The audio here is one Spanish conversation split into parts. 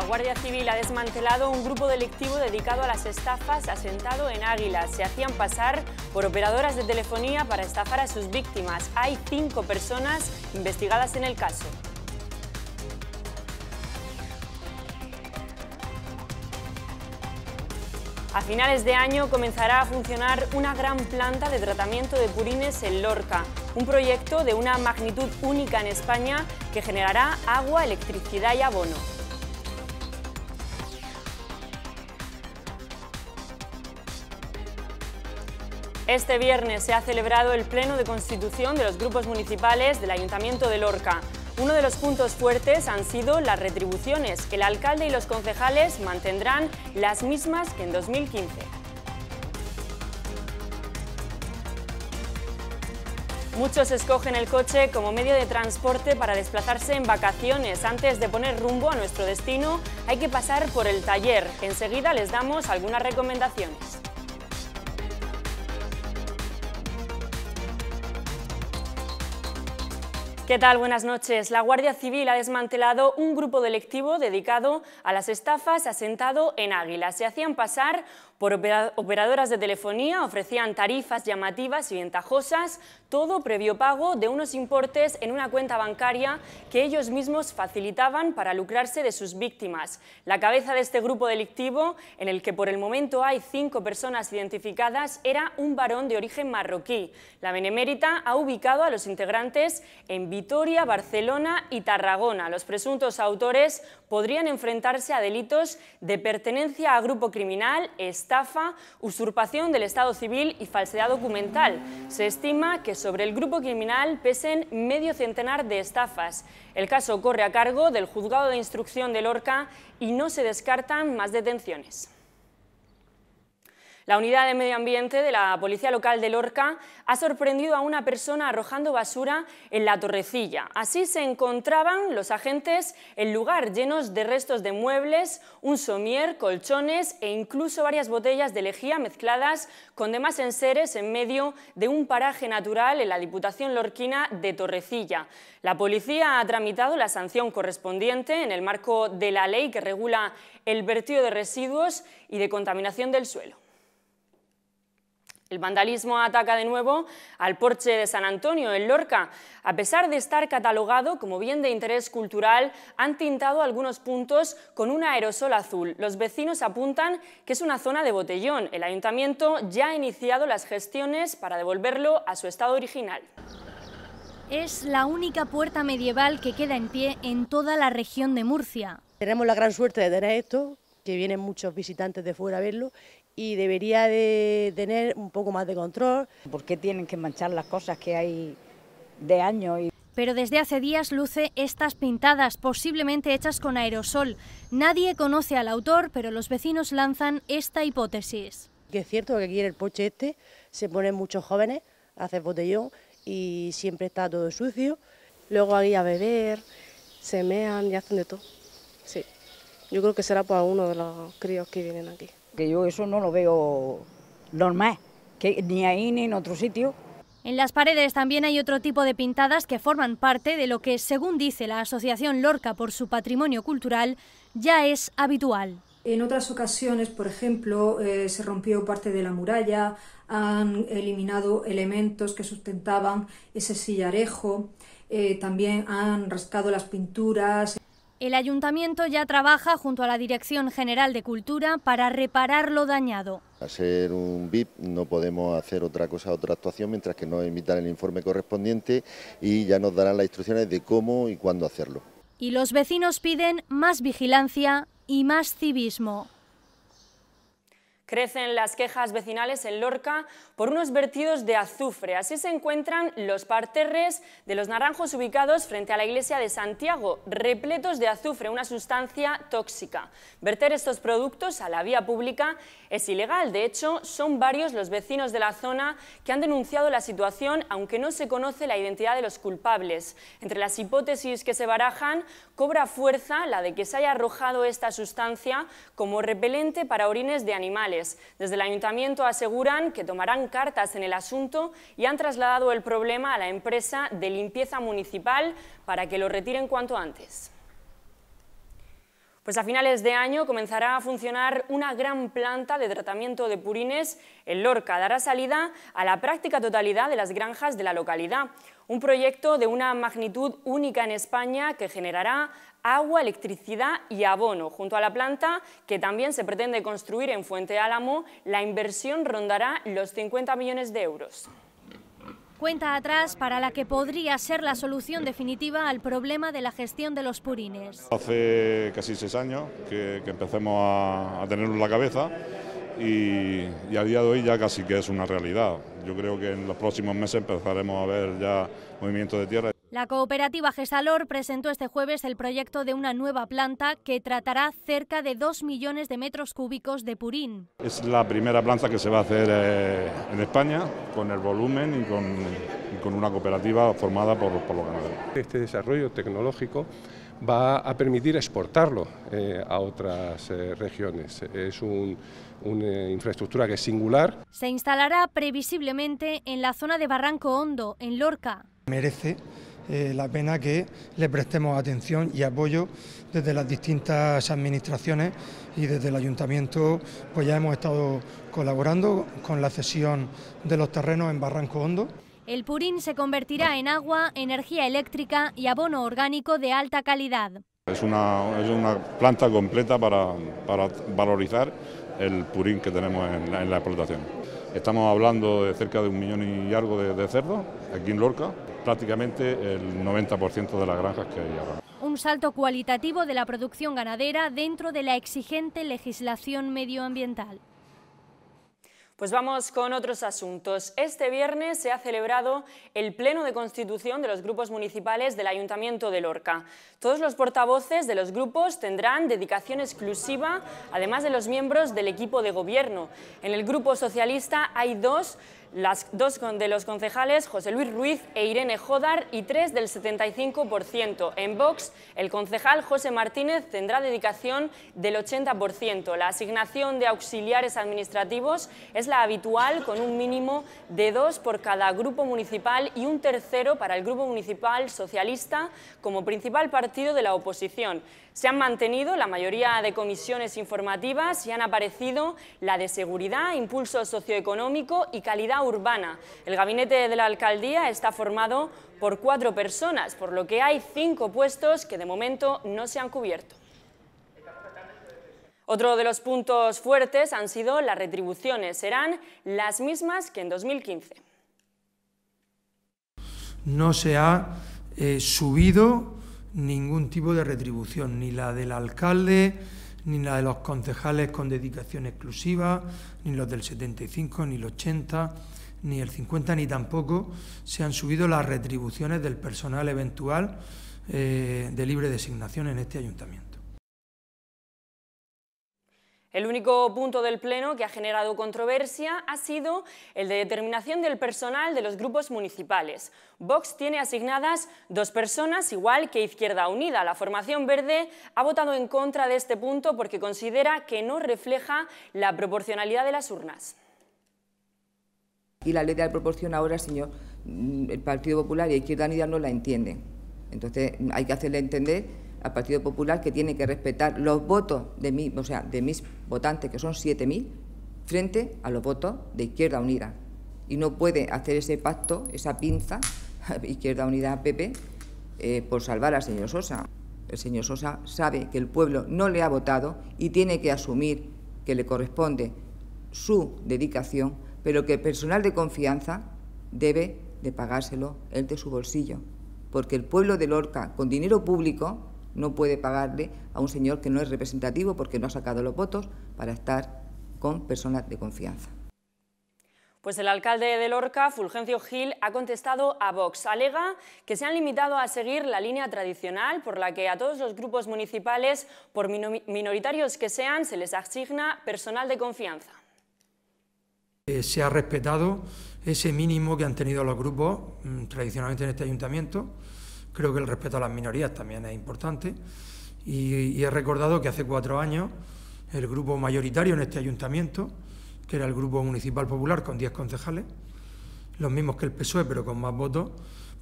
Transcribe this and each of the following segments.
la Guardia Civil ha desmantelado un grupo delictivo dedicado a las estafas asentado en Águila. Se hacían pasar por operadoras de telefonía para estafar a sus víctimas. Hay cinco personas investigadas en el caso. A finales de año comenzará a funcionar una gran planta de tratamiento de purines en Lorca, un proyecto de una magnitud única en España que generará agua, electricidad y abono. Este viernes se ha celebrado el Pleno de Constitución de los grupos municipales del Ayuntamiento de Lorca. Uno de los puntos fuertes han sido las retribuciones. que El alcalde y los concejales mantendrán las mismas que en 2015. Muchos escogen el coche como medio de transporte para desplazarse en vacaciones. Antes de poner rumbo a nuestro destino, hay que pasar por el taller. Enseguida les damos algunas recomendaciones. ¿Qué tal? Buenas noches. La Guardia Civil ha desmantelado un grupo delictivo dedicado a las estafas asentado en Águila. Se hacían pasar por operadoras de telefonía ofrecían tarifas llamativas y ventajosas, todo previo pago de unos importes en una cuenta bancaria que ellos mismos facilitaban para lucrarse de sus víctimas. La cabeza de este grupo delictivo, en el que por el momento hay cinco personas identificadas, era un varón de origen marroquí. La Benemérita ha ubicado a los integrantes en Vitoria, Barcelona y Tarragona. Los presuntos autores podrían enfrentarse a delitos de pertenencia a grupo criminal, estafa, usurpación del Estado civil y falsedad documental. Se estima que sobre el grupo criminal pesen medio centenar de estafas. El caso corre a cargo del Juzgado de Instrucción de Lorca y no se descartan más detenciones. La unidad de medio ambiente de la Policía Local de Lorca ha sorprendido a una persona arrojando basura en la torrecilla. Así se encontraban los agentes en lugar llenos de restos de muebles, un somier, colchones e incluso varias botellas de lejía mezcladas con demás enseres en medio de un paraje natural en la Diputación Lorquina de Torrecilla. La policía ha tramitado la sanción correspondiente en el marco de la ley que regula el vertido de residuos y de contaminación del suelo. El vandalismo ataca de nuevo al porche de San Antonio, en Lorca. A pesar de estar catalogado como bien de interés cultural, han tintado algunos puntos con un aerosol azul. Los vecinos apuntan que es una zona de botellón. El ayuntamiento ya ha iniciado las gestiones para devolverlo a su estado original. Es la única puerta medieval que queda en pie en toda la región de Murcia. Tenemos la gran suerte de tener esto, que vienen muchos visitantes de fuera a verlo y debería de tener un poco más de control. ...porque tienen que manchar las cosas que hay de año". Y... Pero desde hace días luce estas pintadas, posiblemente hechas con aerosol. Nadie conoce al autor, pero los vecinos lanzan esta hipótesis. Que es cierto que aquí en el poche este se ponen muchos jóvenes a hacer botellón y siempre está todo sucio. Luego ahí a beber, se mean y hacen de todo. Sí, yo creo que será para uno de los críos que vienen aquí. Que yo eso no lo veo normal, ni ahí ni en otro sitio. En las paredes también hay otro tipo de pintadas que forman parte de lo que, según dice la Asociación Lorca por su patrimonio cultural, ya es habitual. En otras ocasiones, por ejemplo, eh, se rompió parte de la muralla, han eliminado elementos que sustentaban ese sillarejo, eh, también han rascado las pinturas. El ayuntamiento ya trabaja junto a la Dirección General de Cultura para reparar lo dañado. A ser un VIP no podemos hacer otra cosa, otra actuación, mientras que nos emitan el informe correspondiente y ya nos darán las instrucciones de cómo y cuándo hacerlo. Y los vecinos piden más vigilancia y más civismo. Crecen las quejas vecinales en Lorca por unos vertidos de azufre. Así se encuentran los parterres de los naranjos ubicados frente a la iglesia de Santiago, repletos de azufre, una sustancia tóxica. Verter estos productos a la vía pública es ilegal. De hecho, son varios los vecinos de la zona que han denunciado la situación, aunque no se conoce la identidad de los culpables. Entre las hipótesis que se barajan, cobra fuerza la de que se haya arrojado esta sustancia como repelente para orines de animales. Desde el ayuntamiento aseguran que tomarán cartas en el asunto y han trasladado el problema a la empresa de limpieza municipal para que lo retiren cuanto antes. Pues a finales de año comenzará a funcionar una gran planta de tratamiento de purines en Lorca. Dará salida a la práctica totalidad de las granjas de la localidad. Un proyecto de una magnitud única en España que generará agua, electricidad y abono. Junto a la planta, que también se pretende construir en Fuente Álamo, la inversión rondará los 50 millones de euros. Cuenta atrás para la que podría ser la solución definitiva al problema de la gestión de los purines. Hace casi seis años que, empecemos a, tenerlo en la cabeza y, y a día de hoy ya casi que es una realidad. Yo creo que en los próximos meses empezaremos a ver ya movimientos de tierra. La cooperativa Gesalor presentó este jueves el proyecto de una nueva planta que tratará cerca de 2 millones de metros cúbicos de purín. Es la primera planta que se va a hacer eh, en España con el volumen y con, una cooperativa formada por, los ganaderos. Este desarrollo tecnológico va a permitir exportarlo eh, a otras eh, regiones. Es una infraestructura que es singular. Se instalará previsiblemente en la zona de Barranco Hondo, en Lorca. Merece eh, la pena que le prestemos atención y apoyo desde las distintas administraciones y desde el ayuntamiento, pues ya hemos estado colaborando con la cesión de los terrenos en Barranco Hondo. El purín se convertirá en agua, energía eléctrica y abono orgánico de alta calidad. Es una, planta completa para, valorizar el purín que tenemos en la, explotación. Estamos hablando de cerca de un millón y algo de, de cerdos aquí en Lorca prácticamente el 90% de las granjas que hay ahora. Un salto cualitativo de la producción ganadera dentro de la exigente legislación medioambiental. Pues vamos con otros asuntos. Este viernes se ha celebrado el Pleno de Constitución de los grupos municipales del Ayuntamiento de Lorca. Todos los portavoces de los grupos tendrán dedicación exclusiva, además de los miembros del equipo de gobierno. En el Grupo Socialista hay dos las dos de los concejales, José Luis Ruiz e Irene Jodar, y tres del 75%. En Vox, el concejal José Martínez tendrá dedicación del 80%. La asignación de auxiliares administrativos es la habitual, con un mínimo de dos por cada grupo municipal y un tercero para el grupo municipal socialista como principal partido de la oposición. Se han mantenido la mayoría de comisiones informativas y han aparecido la de seguridad, impulso socioeconómico y calidad urbana. El gabinete de la alcaldía está formado por cuatro personas, por lo que hay cinco puestos que de momento no se han cubierto. Otro de los puntos fuertes han sido las retribuciones. Serán las mismas que en 2015. No se ha eh, subido ningún tipo de retribución, ni la del alcalde, ni la de los concejales con dedicación exclusiva, ni los del 75, ni el 80, ni el 50, ni tampoco se han subido las retribuciones del personal eventual eh, de libre designación en este ayuntamiento. El único punto del Pleno que ha generado controversia ha sido el de determinación del personal de los grupos municipales. Vox tiene asignadas dos personas, igual que Izquierda Unida. La formación verde ha votado en contra de este punto porque considera que no refleja la proporcionalidad de las urnas. Y la ley de la proporción ahora, señor, mm, el Partido Popular y Izquierda Unida no la entienden. Entonces hay que hacerle entender al Partido Popular que tiene que respetar los votos de, mí, o sea, de mis votantes, que son 7.000, frente a los votos de Izquierda Unida. Y no puede hacer ese pacto, esa pinza, Izquierda Unida PP, eh, por salvar al señor Sosa. El señor Sosa sabe que el pueblo no le ha votado y tiene que asumir que le corresponde su dedicación, pero que el personal de confianza debe de pagárselo él de su bolsillo. Porque el pueblo de Lorca, con dinero público, no puede pagarle a un señor que no es representativo porque no ha sacado los votos para estar con personas de confianza. Pues el alcalde de Lorca, Fulgencio Gil, ha contestado a Vox. Alega que se han limitado a seguir la línea tradicional por la que a todos los grupos municipales, por minoritarios que sean, se les asigna personal de confianza. Eh, se ha respetado ese mínimo que han tenido los grupos mm, tradicionalmente en este ayuntamiento Creo que el respeto a las minorías también es importante y, he recordado que hace cuatro años el grupo mayoritario en este ayuntamiento, que era el Grupo Municipal Popular con diez concejales, los mismos que el PSOE pero con más votos,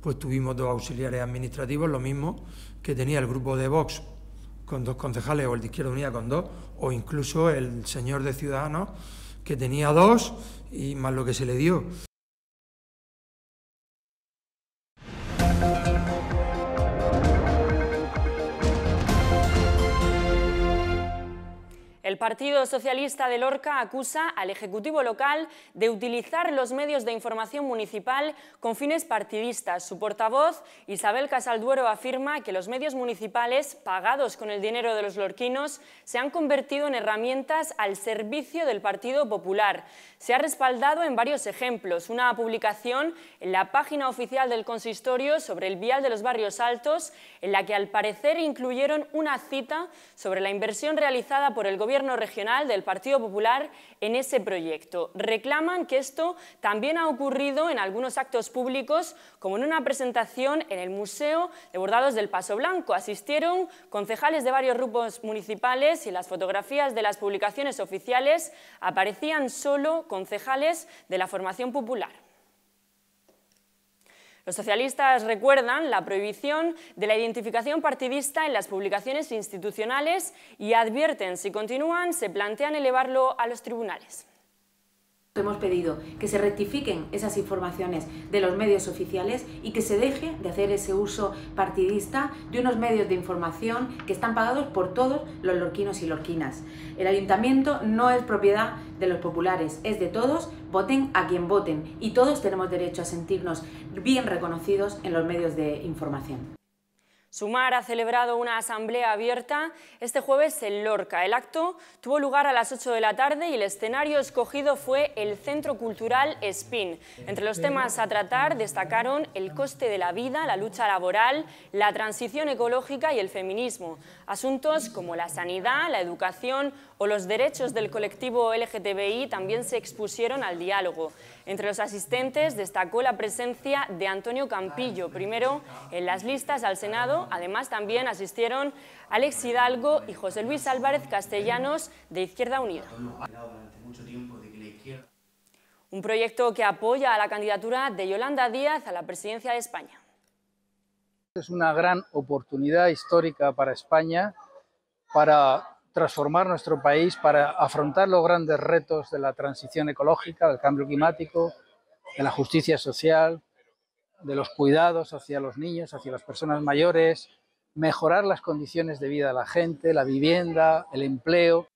pues tuvimos dos auxiliares administrativos, lo mismo que tenía el grupo de Vox con dos concejales o el de Izquierda Unida con dos, o incluso el señor de Ciudadanos que tenía dos y más lo que se le dio. El Partido Socialista de Lorca acusa al Ejecutivo local de utilizar los medios de información municipal con fines partidistas. Su portavoz, Isabel Casalduero, afirma que los medios municipales, pagados con el dinero de los lorquinos, se han convertido en herramientas al servicio del Partido Popular. Se ha respaldado en varios ejemplos. Una publicación en la página oficial del consistorio sobre el vial de los barrios altos, en la que al parecer incluyeron una cita sobre la inversión realizada por el Gobierno gobierno regional del Partido Popular en ese proyecto. Reclaman que esto también ha ocurrido en algunos actos públicos, como en una presentación en el Museo de Bordados del Paso Blanco. Asistieron concejales de varios grupos municipales y las fotografías de las publicaciones oficiales aparecían solo concejales de la formación popular. Los socialistas recuerdan la prohibición de la identificación partidista en las publicaciones institucionales y advierten si continúan se plantean elevarlo a los tribunales. Hemos pedido que se rectifiquen esas informaciones de los medios oficiales y que se deje de hacer ese uso partidista de unos medios de información que están pagados por todos los lorquinos y lorquinas. El ayuntamiento no es propiedad de los populares, es de todos, voten a quien voten y todos tenemos derecho a sentirnos bien reconocidos en los medios de información. Sumar ha celebrado una asamblea abierta este jueves en Lorca. El acto tuvo lugar a las 8 de la tarde y el escenario escogido fue el Centro Cultural Spin. Entre los temas a tratar destacaron el coste de la vida, la lucha laboral, la transición ecológica y el feminismo. Asuntos como la sanidad, la educación o los derechos del colectivo LGTBI también se expusieron al diálogo. Entre los asistentes destacó la presencia de Antonio Campillo, primero en las listas al Senado. Además también asistieron Alex Hidalgo y José Luis Álvarez Castellanos de Izquierda Unida. Un proyecto que apoya a la candidatura de Yolanda Díaz a la presidencia de España. Es una gran oportunidad histórica para España para transformar nuestro país para afrontar los grandes retos de la transición ecológica, del cambio climático, de la justicia social, de los cuidados hacia los niños, hacia las personas mayores, mejorar las condiciones de vida de la gente, la vivienda, el empleo,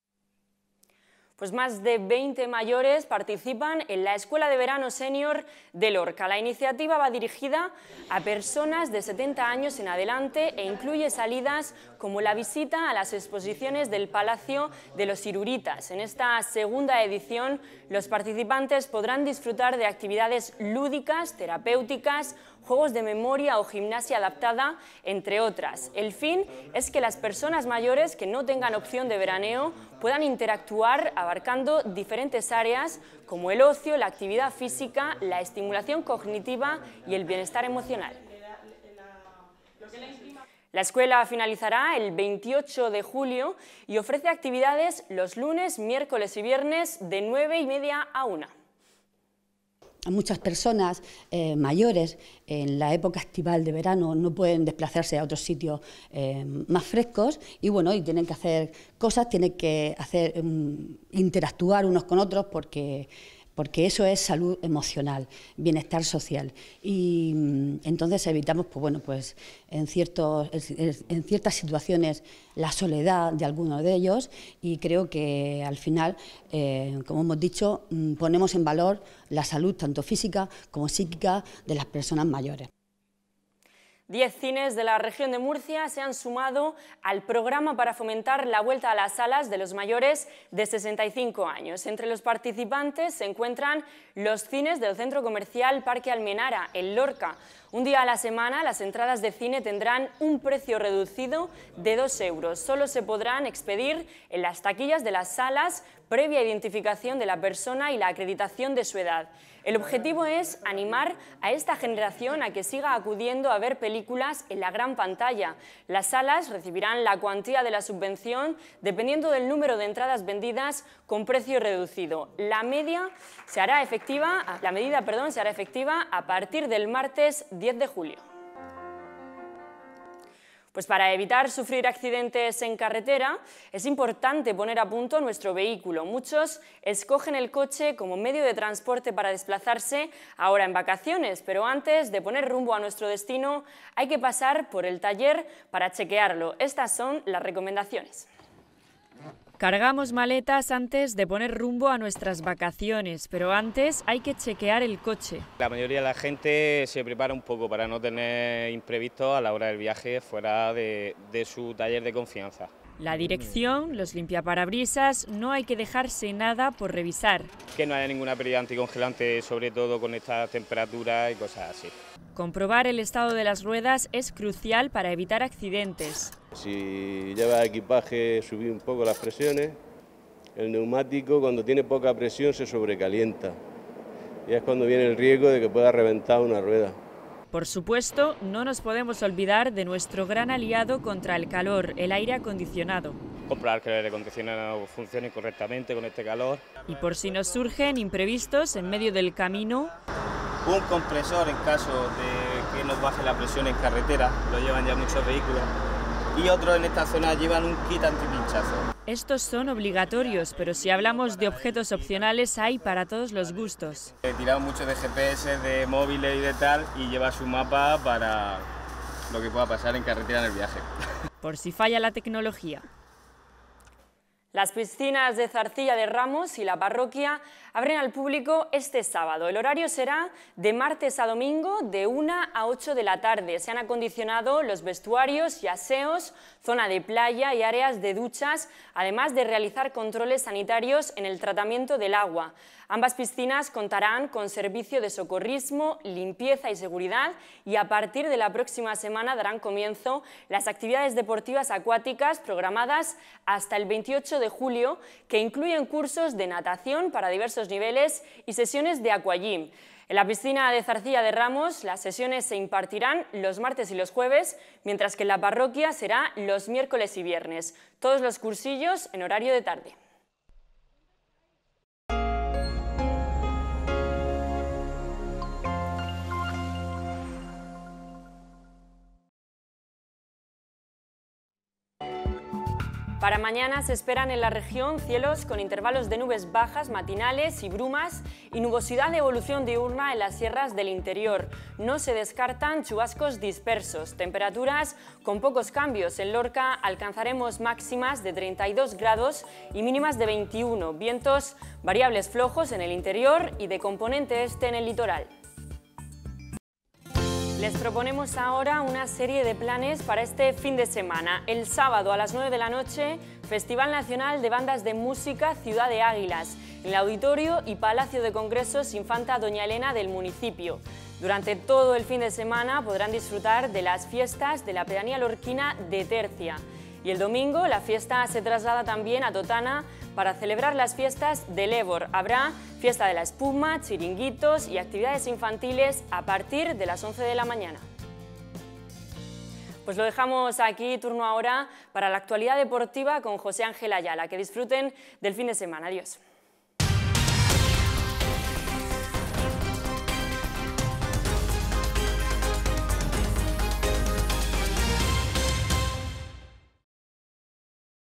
pues más de 20 mayores participan en la Escuela de Verano Senior de Lorca. La iniciativa va dirigida a personas de 70 años en adelante e incluye salidas como la visita a las exposiciones del Palacio de los Iruritas. En esta segunda edición, los participantes podrán disfrutar de actividades lúdicas, terapéuticas, juegos de memoria o gimnasia adaptada, entre otras. El fin es que las personas mayores que no tengan opción de veraneo puedan interactuar abarcando diferentes áreas como el ocio, la actividad física, la estimulación cognitiva y el bienestar emocional. La escuela finalizará el 28 de julio y ofrece actividades los lunes, miércoles y viernes de 9 y media a 1 muchas personas eh, mayores en la época estival de verano no pueden desplazarse a otros sitios eh, más frescos y bueno, y tienen que hacer cosas, tienen que hacer mm, interactuar unos con otros porque porque eso es salud emocional, bienestar social. Y mm, entonces evitamos, pues bueno, pues en, ciertas situaciones la soledad de algunos de ellos y creo que al final, eh, como hemos dicho, mm, ponemos en valor la salud tanto física como psíquica de las personas mayores. Diez cines de la región de Murcia se han sumado al programa para fomentar la vuelta a las salas de los mayores de 65 años. Entre los participantes se encuentran los cines del Centro Comercial Parque Almenara, el Lorca, un día a la semana las entradas de cine tendrán un precio reducido de 2 euros. Solo se podrán expedir en las taquillas de las salas previa identificación de la persona y la acreditación de su edad. El objetivo es animar a esta generación a que siga acudiendo a ver películas en la gran pantalla. Las salas recibirán la cuantía de la subvención dependiendo del número de entradas vendidas con precio reducido. La media se hará efectiva, la medida, perdón, se hará efectiva a partir del martes 10 de julio. Pues para evitar sufrir accidentes en carretera es importante poner a punto nuestro vehículo. Muchos escogen el coche como medio de transporte para desplazarse ahora en vacaciones, pero antes de poner rumbo a nuestro destino hay que pasar por el taller para chequearlo. Estas son las recomendaciones. Cargamos maletas antes de poner rumbo a nuestras vacaciones, pero antes hay que chequear el coche. La mayoría de la gente se prepara un poco para no tener imprevistos a la hora del viaje fuera de, su taller de confianza. La dirección, los limpiaparabrisas, no hay que dejarse nada por revisar. Que no haya ninguna pérdida anticongelante, sobre todo con estas temperaturas y cosas así. Comprobar el estado de las ruedas es crucial para evitar accidentes. Si lleva equipaje, subir un poco las presiones. El neumático cuando tiene poca presión se sobrecalienta y es cuando viene el riesgo de que pueda reventar una rueda. Por supuesto, no nos podemos olvidar de nuestro gran aliado contra el calor, el aire acondicionado. Comprar que el aire acondicionado funcione correctamente con este calor. Y por si nos surgen imprevistos en medio del camino un compresor en caso de que nos baje la presión en carretera, lo llevan ya muchos vehículos, y otros en esta zona llevan un kit antipinchazo. Estos son obligatorios, pero si hablamos de objetos opcionales hay para todos los gustos. He tirado mucho de GPS, de móviles y de tal, y lleva su mapa para lo que pueda pasar en carretera en el viaje. Por si falla la tecnología. Las piscinas de Zarcilla de Ramos y la parroquia abren al público este sábado. El horario será de martes a domingo de 1 a 8 de la tarde. Se han acondicionado los vestuarios y aseos, zona de playa y áreas de duchas, además de realizar controles sanitarios en el tratamiento del agua. Ambas piscinas contarán con servicio de socorrismo, limpieza y seguridad y a partir de la próxima semana darán comienzo las actividades deportivas acuáticas programadas hasta el 28 de julio que incluyen cursos de natación para diversos niveles y sesiones de aquagym. En la piscina de Zarcilla de Ramos las sesiones se impartirán los martes y los jueves, mientras que en la parroquia será los miércoles y viernes, todos los cursillos en horario de tarde. Para mañana se esperan en la región cielos con intervalos de nubes bajas matinales y brumas y nubosidad de evolución diurna en las sierras del interior. No se descartan chubascos dispersos. Temperaturas con pocos cambios. En Lorca alcanzaremos máximas de 32 grados y mínimas de 21. Vientos variables flojos en el interior y de componente este en el litoral. Les proponemos ahora una serie de planes para este fin de semana. El sábado a las 9 de la noche, Festival Nacional de Bandas de Música Ciudad de Águilas, en el Auditorio y Palacio de Congresos Infanta Doña Elena del municipio. Durante todo el fin de semana podrán disfrutar de las fiestas de la pedanía lorquina de Tercia. Y el domingo la fiesta se traslada también a Totana para celebrar las fiestas del Ebor. Habrá fiesta de la espuma, chiringuitos y actividades infantiles a partir de las 11 de la mañana. Pues lo dejamos aquí, turno ahora para la actualidad deportiva con José Ángel Ayala. Que disfruten del fin de semana. Adiós.